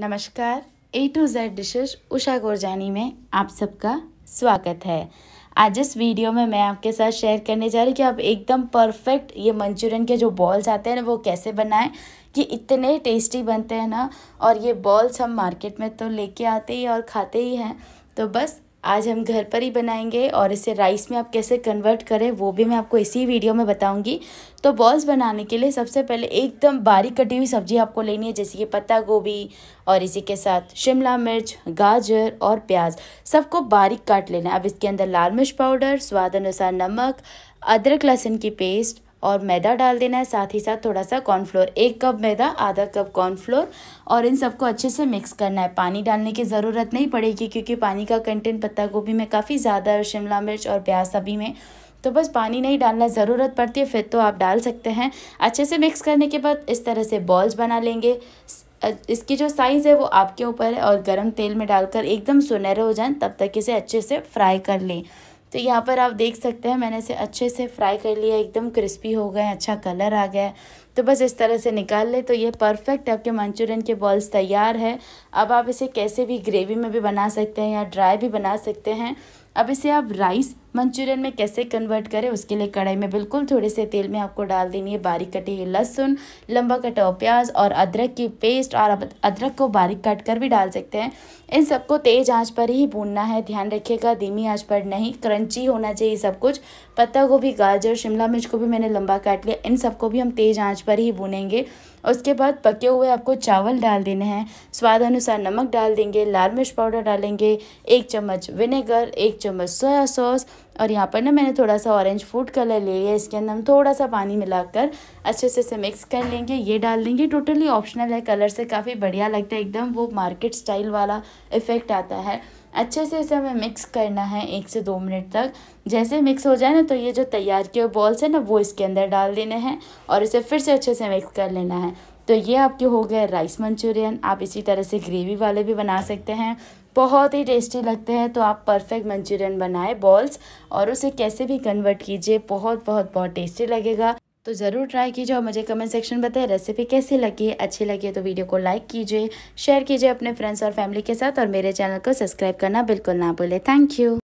नमस्कार A to Z dishes Usha Gorjani में आप सबका स्वागत है आज इस वीडियो में मैं आपके साथ शेयर करने जा रही कि आप एकदम परफेक्ट ये मंचूरियन के जो बॉल्स आते हैं ना वो कैसे बनाएं कि इतने टेस्टी बनते हैं ना और ये बॉल्स हम मार्केट में तो लेके आते ही और खाते ही हैं तो बस आज हम घर पर ही बनाएंगे और इसे राइस में आप कैसे कन्वर्ट करें वो भी मैं आपको इसी वीडियो में बताऊंगी तो बॉल्स बनाने के लिए सबसे पहले एकदम बारीक कटी हुई सब्जी आपको लेनी है जैसे कि पत्ता गोभी और इसी के साथ शिमला मिर्च गाजर और प्याज सबको बारीक काट लेना है अब इसके अंदर लाल मिर्च पाउडर स्वाद अनुसार नमक अदरक लहसुन की पेस्ट और मैदा डाल देना है साथ ही साथ थोड़ा सा कॉर्नफ्लोर एक कप मैदा आधा कप कॉर्नफ्लोर और इन सबको अच्छे से मिक्स करना है पानी डालने की ज़रूरत नहीं पड़ेगी क्योंकि पानी का कंटेंट पत्ता गोभी में काफ़ी ज़्यादा है शिमला मिर्च और प्याज सभी में तो बस पानी नहीं डालना ज़रूरत पड़ती है फिर तो आप डाल सकते हैं अच्छे से मिक्स करने के बाद इस तरह से बॉल्स बना लेंगे इसकी जो साइज़ है वो आपके ऊपर है और गर्म तेल में डालकर एकदम सुनहरे हो जाए तब तक इसे अच्छे से फ्राई कर लें तो यहाँ पर आप देख सकते हैं मैंने इसे अच्छे से फ्राई कर लिया एकदम क्रिस्पी हो गए अच्छा कलर आ गया है तो बस इस तरह से निकाल ले तो ये परफेक्ट आपके मंचूरियन के बॉल्स तैयार है अब आप इसे कैसे भी ग्रेवी में भी बना सकते हैं या ड्राई भी बना सकते हैं अब इसे आप राइस मंचूरियन में कैसे कन्वर्ट करें उसके लिए कढ़ाई में बिल्कुल थोड़े से तेल में आपको डाल देनी है बारीक कटी हुई लहसुन लंबा कटा हुआ प्याज और अदरक की पेस्ट और अदरक को बारीक काट कर भी डाल सकते हैं इन सबको तेज़ आंच पर ही भूनना है ध्यान रखिएगा धीमी आंच पर नहीं क्रंची होना चाहिए सब कुछ पत्ता गोभी गाजर शिमला मिर्च को भी मैंने लंबा काट लिया इन सबको भी हम तेज़ आंच पर ही भूनेंगे उसके बाद पके हुए आपको चावल डाल देने हैं स्वाद अनुसार नमक डाल देंगे लाल मिर्च पाउडर डालेंगे एक चम्मच विनेगर एक चम्मच सोया सॉस और यहाँ पर ना मैंने थोड़ा सा ऑरेंज फूड कलर ले लिया इसके अंदर हम थोड़ा सा पानी मिलाकर अच्छे से इसे मिक्स कर लेंगे ये डाल देंगे टोटली ऑप्शनल है कलर से काफ़ी बढ़िया लगता है एकदम वो मार्केट स्टाइल वाला इफ़ेक्ट आता है अच्छे से इसे हमें मिक्स करना है एक से दो मिनट तक जैसे मिक्स हो जाए ना तो ये जो तैयार किए बॉल्स हैं ना वो इसके अंदर डाल देने हैं और इसे फिर से अच्छे से मिक्स कर लेना है तो ये आपके हो गए राइस मंचूरियन आप इसी तरह से ग्रेवी वाले भी बना सकते हैं बहुत ही टेस्टी लगते हैं तो आप परफेक्ट मंचूरियन बनाए बॉल्स और उसे कैसे भी कन्वर्ट कीजिए बहुत बहुत बहुत टेस्टी लगेगा तो ज़रूर ट्राई कीजिए और मुझे कमेंट सेक्शन बताएं रेसिपी कैसी लगी अच्छी लगी तो वीडियो को लाइक कीजिए शेयर कीजिए अपने फ्रेंड्स और फैमिली के साथ और मेरे चैनल को सब्सक्राइब करना बिल्कुल ना भूलें थैंक यू